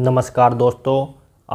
नमस्कार दोस्तों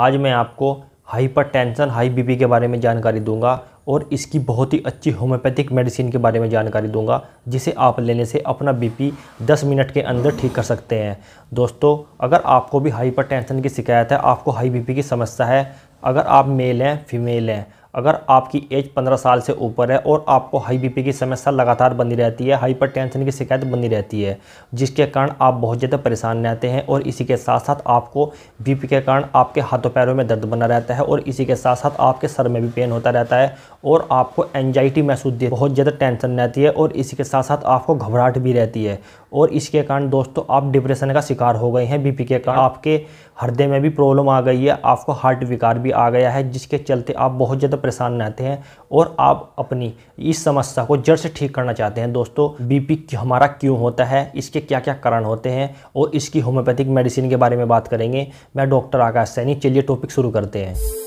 आज मैं आपको हाइपरटेंशन हाई बीपी के बारे में जानकारी दूंगा और इसकी बहुत ही अच्छी होम्योपैथिक मेडिसिन के बारे में जानकारी दूंगा जिसे आप लेने से अपना बीपी 10 मिनट के अंदर ठीक कर सकते हैं दोस्तों अगर आपको भी हाइपरटेंशन की शिकायत है आपको हाई बीपी की समस्या है अगर आप मेल हैं फीमेल हैं अगर आपकी एज 15 साल से ऊपर है और आपको हाई बीपी की समस्या लगातार बनी रहती है हाइपरटेंशन की शिकायत बनी रहती है जिसके कारण आप बहुत ज़्यादा परेशान रहते हैं और इसी के साथ साथ आपको बीपी के कारण आपके हाथों पैरों में दर्द बना रहता है और इसी के साथ साथ आपके सर में भी पेन होता रहता है और आपको एंगजाइटी महसूस बहुत ज़्यादा टेंशन रहती है और इसी के साथ साथ आपको घबराहट भी रहती है और इसके कारण दोस्तों आप डिप्रेशन का शिकार हो गए हैं बीपी के कारण आपके हृदय में भी प्रॉब्लम आ गई है आपको हार्ट विकार भी आ गया है जिसके चलते आप बहुत ज़्यादा परेशान रहते हैं और आप अपनी इस समस्या को जड़ से ठीक करना चाहते हैं दोस्तों बीपी हमारा क्यों होता है इसके क्या क्या कारण होते हैं और इसकी होम्योपैथिक मेडिसिन के बारे में बात करेंगे मैं डॉक्टर आकाश सैनी चलिए टॉपिक शुरू करते हैं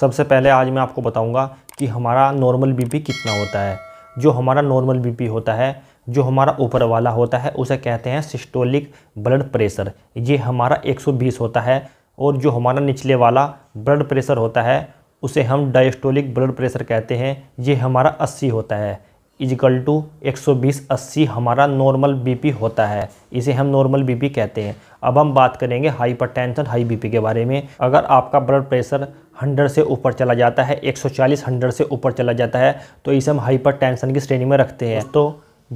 सबसे पहले आज मैं आपको बताऊंगा कि हमारा नॉर्मल बीपी कितना होता है जो हमारा नॉर्मल बीपी होता है जो हमारा ऊपर वाला होता है उसे कहते हैं सिस्टोलिक ब्लड प्रेशर ये हमारा 120 होता है और जो हमारा निचले वाला ब्लड प्रेशर होता है उसे हम डायस्टोलिक ब्लड प्रेशर कहते हैं ये हमारा अस्सी होता है इजिकल टू एक सौ हमारा नॉर्मल बी होता है इसे हम नॉर्मल बी कहते हैं अब हम बात करेंगे हाइपरटेंशन हाई बीपी के बारे में अगर आपका ब्लड प्रेशर 100 से ऊपर चला जाता है 140 100 से ऊपर चला जाता है तो इसे हम हाइपरटेंशन की श्रेणी में रखते हैं तो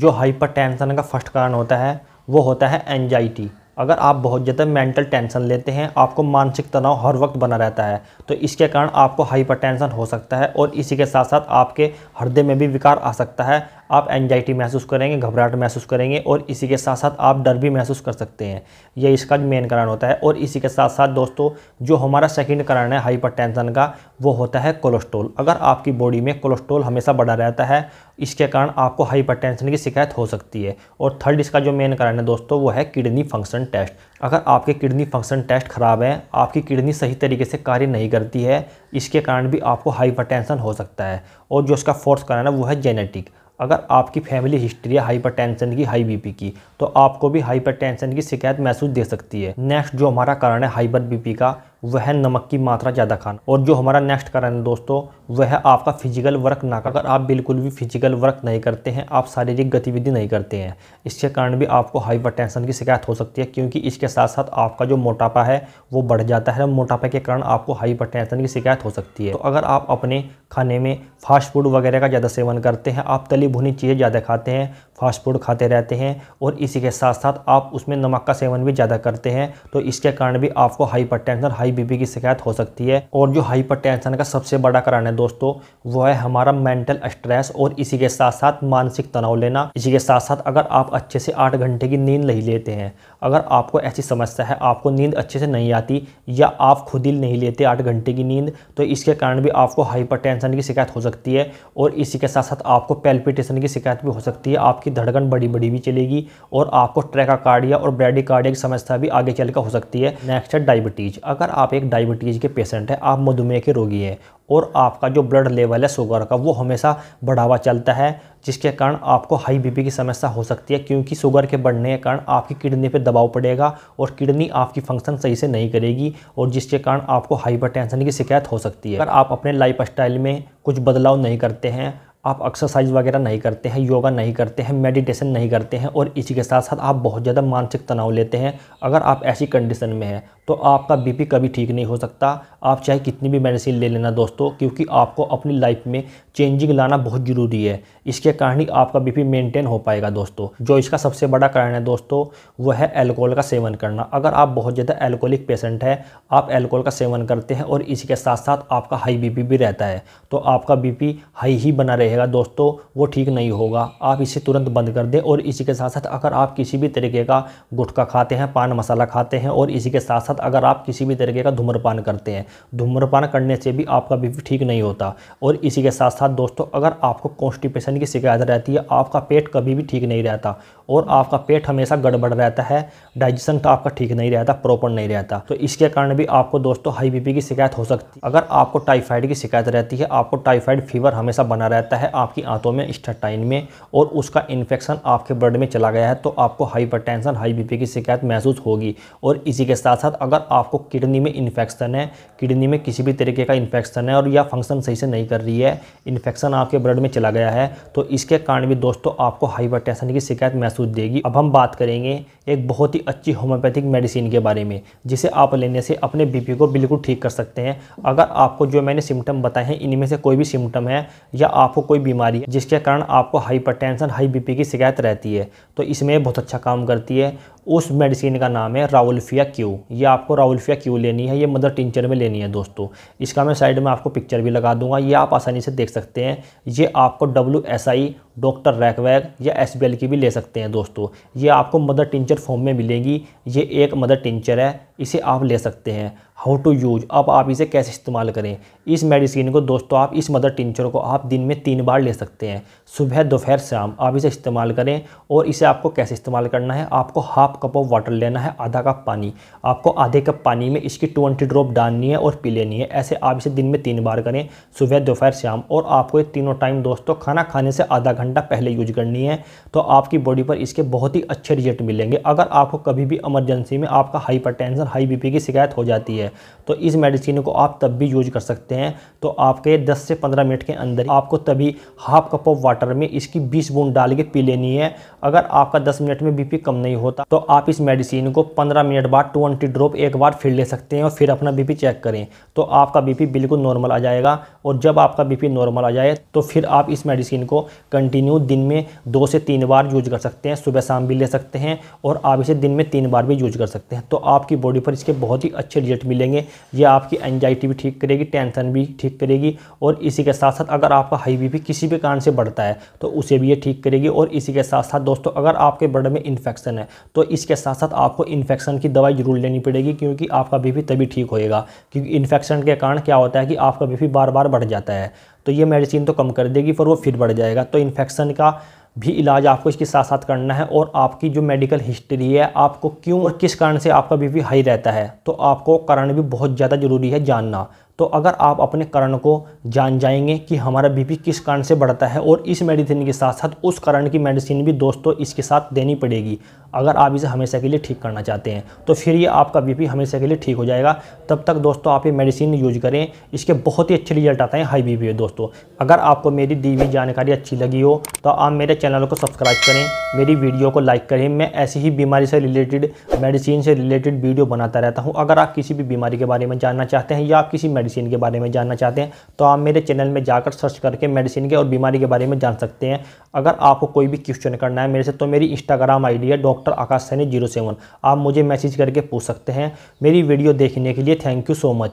जो हाइपरटेंशन का फर्स्ट कारण होता है वो होता है एनजाइटी अगर आप बहुत ज़्यादा मेंटल टेंशन लेते हैं आपको मानसिक तनाव हर वक्त बना रहता है तो इसके कारण आपको हाइपरटेंशन हो सकता है और इसी के साथ साथ आपके हृदय में भी विकार आ सकता है आप एंजाइटी महसूस करेंगे घबराहट महसूस करेंगे और इसी के साथ साथ आप डर भी महसूस कर सकते हैं यह इसका मेन कारण होता है और इसी के साथ साथ दोस्तों जो हमारा सेकेंड कारण है हाइपरटेंशन का वो होता है कोलेस्ट्रोल अगर आपकी बॉडी में कोलेस्ट्रोल हमेशा बढ़ा रहता है इसके कारण आपको हाइपरटेंशन की शिकायत हो सकती है और थर्ड इसका जो मेन कारण है दोस्तों वो है किडनी फंक्शन टेस्ट अगर आपके किडनी फंक्शन टेस्ट ख़राब है आपकी किडनी सही तरीके से कार्य नहीं करती है इसके कारण भी आपको हाइपरटेंशन हो सकता है और जो इसका फोर्थ कारण है वो है जेनेटिक अगर आपकी फैमिली हिस्ट्री है हाइपरटेंशन की हाई बीपी की तो आपको भी हाइपरटेंशन की शिकायत महसूस दे सकती है नेक्स्ट जो हमारा कारण है हाइपर बीपी का वह नमक की मात्रा ज़्यादा खाना और जो हमारा नेक्स्ट कारण है दोस्तों वह है आपका फिजिकल वर्क ना अगर आप बिल्कुल भी फिजिकल वर्क नहीं करते हैं आप शारीरिक गतिविधि नहीं करते हैं इसके कारण भी आपको हाइपरटेंशन की शिकायत हो सकती है क्योंकि इसके साथ साथ आपका जो मोटापा है वो बढ़ जाता है मोटापा के कारण आपको हाइपरटेंशन की शिकायत हो सकती है तो अगर आप अपने खाने में फास्ट फूड वगैरह का ज़्यादा सेवन करते हैं आप तली भुनी चीज़ें ज़्यादा खाते हैं फास्ट फूड खाते रहते हैं और इसी के साथ साथ आप उसमें नमक का सेवन भी ज़्यादा करते हैं तो इसके कारण भी आपको हाइपर हाई हाई बीपी की शिकायत हो सकती है और जो हाइपरटेंशन का सबसे बड़ा कारण है दोस्तों वो है हमारा मेंटल स्ट्रेस और इसी के साथ साथ मानसिक तनाव लेना इसी के साथ साथ अगर आप अच्छे से आठ घंटे की नींद नहीं लेते हैं अगर आपको ऐसी समस्या है आपको नींद अच्छे से नहीं आती या आप खुद ही नहीं लेते आठ घंटे की नींद तो इसके कारण भी आपको हाइपरटेंशन की शिकायत हो सकती है और इसी के साथ साथ आपको पेल्पिटेशन की शिकायत भी हो सकती है आपकी धड़कन बड़ी बड़ी भी चलेगी और आपको ट्रैकाकार्डिया और ब्रेडिकार्डिया की समस्या भी आगे चलकर हो सकती है नेक्स्ट है डायबिटीज अगर आप एक डायबिटीज़ के पेशेंट हैं आप मधुमेह के रोगी हैं और आपका जो ब्लड लेवल है शुगर का वो हमेशा बढ़ावा चलता है जिसके कारण आपको हाई बीपी की समस्या हो सकती है क्योंकि शुगर के बढ़ने के कारण आपकी किडनी पर दबाव पड़ेगा और किडनी आपकी फंक्शन सही से नहीं करेगी और जिसके कारण आपको हाइपरटेंशन की शिकायत हो सकती है अगर आप अपने लाइफ में कुछ बदलाव नहीं करते हैं आप एक्सरसाइज वगैरह नहीं करते हैं योगा नहीं करते हैं मेडिटेशन नहीं करते हैं और इसी के साथ साथ आप बहुत ज़्यादा मानसिक तनाव लेते हैं अगर आप ऐसी कंडीशन में हैं तो आपका बीपी कभी ठीक नहीं हो सकता आप चाहे कितनी भी मेडिसिन ले लेना दोस्तों क्योंकि आपको अपनी लाइफ में चेंजिंग लाना बहुत ज़रूरी है इसके कारण ही आपका बीपी मेंटेन हो पाएगा दोस्तों जो इसका सबसे बड़ा कारण है दोस्तों वह है एल्कोहल का सेवन करना अगर आप बहुत ज़्यादा एल्कोहलिक पेशेंट हैं आप एल्कोहल का सेवन करते हैं और इसी के साथ साथ आपका हाई बी भी रहता है तो आपका बी हाई ही बना रहेगा दोस्तों वो ठीक नहीं होगा आप इसे तुरंत बंद कर दें और इसी के साथ साथ अगर आप किसी भी तरीके का गुटखा खाते हैं पान मसाला खाते हैं और इसी के साथ साथ अगर आप किसी भी तरीके का धूम्रपान करते हैं धूम्रपान करने से भी आपका बी ठीक नहीं होता और इसी के साथ साथ दोस्तों अगर आपको कॉन्स्टिपेशन की शिकायत रहती है आपका पेट कभी भी ठीक नहीं रहता और आपका पेट हमेशा गड़बड़ रहता है डाइजेशन तो आपका ठीक नहीं रहता प्रॉपर नहीं रहता तो इसके कारण भी आपको दोस्तों हाई बीपी की शिकायत हो सकती है अगर आपको टाइफाइड की शिकायत रहती है आपको टाइफाइड फीवर हमेशा बना रहता है आपकी आंतों में स्टाटाइन में और उसका इन्फेक्शन आपके ब्लड में चला गया है तो आपको हाइपर हाई बीपी की शिकायत महसूस होगी और इसी के साथ साथ अगर आपको किडनी में इन्फेक्शन है किडनी में किसी भी तरीके का इन्फेक्शन है और या फंक्शन सही से नहीं कर रही है इन्फेक्शन आपके ब्लड में चला गया है तो इसके कारण भी दोस्तों आपको हाइपर की शिकायत महसूस देगी अब हम बात करेंगे एक बहुत ही अच्छी होम्योपैथिक मेडिसिन के बारे में जिसे आप लेने से अपने बीपी को बिल्कुल ठीक कर सकते हैं अगर आपको जो मैंने सिम्टम बताए हैं इनमें से कोई भी सिम्टम है या आपको कोई बीमारी है जिसके कारण आपको हाइपरटेंशन हाई बीपी की शिकायत रहती है तो इसमें बहुत अच्छा काम करती है उस मेडिसिन का नाम है राउल्फिया क्यू यह आपको राउल्फिया क्यों लेनी है ये मदर टिंचर में लेनी है दोस्तों इसका मैं साइड में आपको पिक्चर भी लगा दूंगा ये आप आसानी से देख सकते हैं ये आपको डब्ल्यू एस आई डॉक्टर रैकवैग या एस की भी ले सकते हैं दोस्तों ये आपको मदर टिंचर फॉर्म में मिलेगी ये एक मदर टिंचर है इसे आप ले सकते हैं हाउ टू यूज अब आप इसे कैसे इस्तेमाल करें इस मेडिसिन को दोस्तों आप इस मदर टिंचर को आप दिन में तीन बार ले सकते हैं सुबह दोपहर शाम आप इसे इस्तेमाल करें और इसे आपको कैसे इस्तेमाल करना है आपको हाफ कप ऑफ वाटर लेना है आधा कप पानी आपको आधे कप पानी में इसकी ट्वेंटी ड्रॉप डालनी है और पी लेनी है ऐसे आप इसे दिन में तीन बार करें सुबह दोपहर शाम और आपको ये तीनों टाइम दोस्तों खाना खाने से आधा घंटा पहले यूज करनी है तो आपकी बॉडी पर इसके बहुत ही अच्छे रिजल्ट मिलेंगे अगर आपको कभी भी इमरजेंसी में आपका हाइपरटेंशन हाई बीपी की शिकायत हो जाती है तो इस मेडिसिन को आप तब भी यूज कर सकते हैं तो आपके 10 से 15 मिनट के अंदर आपको तभी हाफ कप ऑफ वाटर में इसकी 20 बूंद डाल के पी लेनी है अगर आपका 10 मिनट में बीपी कम नहीं होता तो आप इस मेडिसिन को 15 मिनट बाद 20 ड्रॉप एक बार फिर ले सकते हैं और फिर अपना बीपी चेक करें तो आपका बीपी बिल्कुल नॉर्मल आ जाएगा और जब आपका बीपी नॉर्मल आ जाए तो फिर आप इस मेडिसिन को कंटिन्यू कंटिन्यू दिन में दो से तीन बार यूज कर सकते हैं सुबह शाम भी ले सकते हैं और आप इसे दिन में तीन बार भी यूज कर सकते हैं तो आपकी बॉडी पर इसके बहुत ही अच्छे रिजल्ट मिलेंगे ये आपकी एनजाइटी भी ठीक करेगी टेंशन भी ठीक करेगी और इसी के साथ साथ अगर आपका हाई बी किसी भी कारण से बढ़ता है तो उसे भी ये ठीक करेगी और इसी के साथ साथ दोस्तों अगर आपके ब्लड में इन्फेक्शन है तो इसके साथ साथ आपको इन्फेक्शन की दवाई जरूर लेनी पड़ेगी क्योंकि आपका बीपी तभी ठीक होएगा क्योंकि इन्फेक्शन के कारण क्या होता है कि आपका बीपी बार बार बढ़ जाता है तो ये मेडिसिन तो कम कर देगी पर वो फिर बढ़ जाएगा तो इन्फेक्शन का भी इलाज आपको इसके साथ साथ करना है और आपकी जो मेडिकल हिस्ट्री है आपको क्यों और किस कारण से आपका बीपी हाई रहता है तो आपको कारण भी बहुत ज़्यादा ज़रूरी है जानना तो अगर आप अपने कारण को जान जाएंगे कि हमारा बीपी किस कारण से बढ़ता है और इस मेडिसिन के साथ साथ उस करण की मेडिसिन भी दोस्तों इसके साथ देनी पड़ेगी अगर आप इसे हमेशा के लिए ठीक करना चाहते हैं तो फिर ये आपका बीपी हमेशा के लिए ठीक हो जाएगा तब तक दोस्तों आप ये मेडिसिन यूज करें इसके बहुत ही अच्छे रिजल्ट आते हैं हाई बी पी दोस्तों अगर आपको मेरी दी हुई जानकारी अच्छी लगी हो तो आप मेरे चैनल को सब्सक्राइब करें मेरी वीडियो को लाइक करें मैं ऐसी ही बीमारी से रिलेटेड मेडिसिन से रिलेटेड वीडियो बनाता रहता हूँ अगर आप किसी भी बीमारी के बारे में जानना चाहते हैं या आप किसी मेडिसिन मेडिसिन के बारे में जानना चाहते हैं तो आप मेरे चैनल में जाकर सर्च करके मेडिसिन के और बीमारी के बारे में जान सकते हैं अगर आपको कोई भी क्वेश्चन करना है मेरे से तो मेरी इंस्टाग्राम आई है doctor Akash Saini zero seven आप मुझे मैसेज करके पूछ सकते हैं मेरी वीडियो देखने के लिए थैंक यू सो मच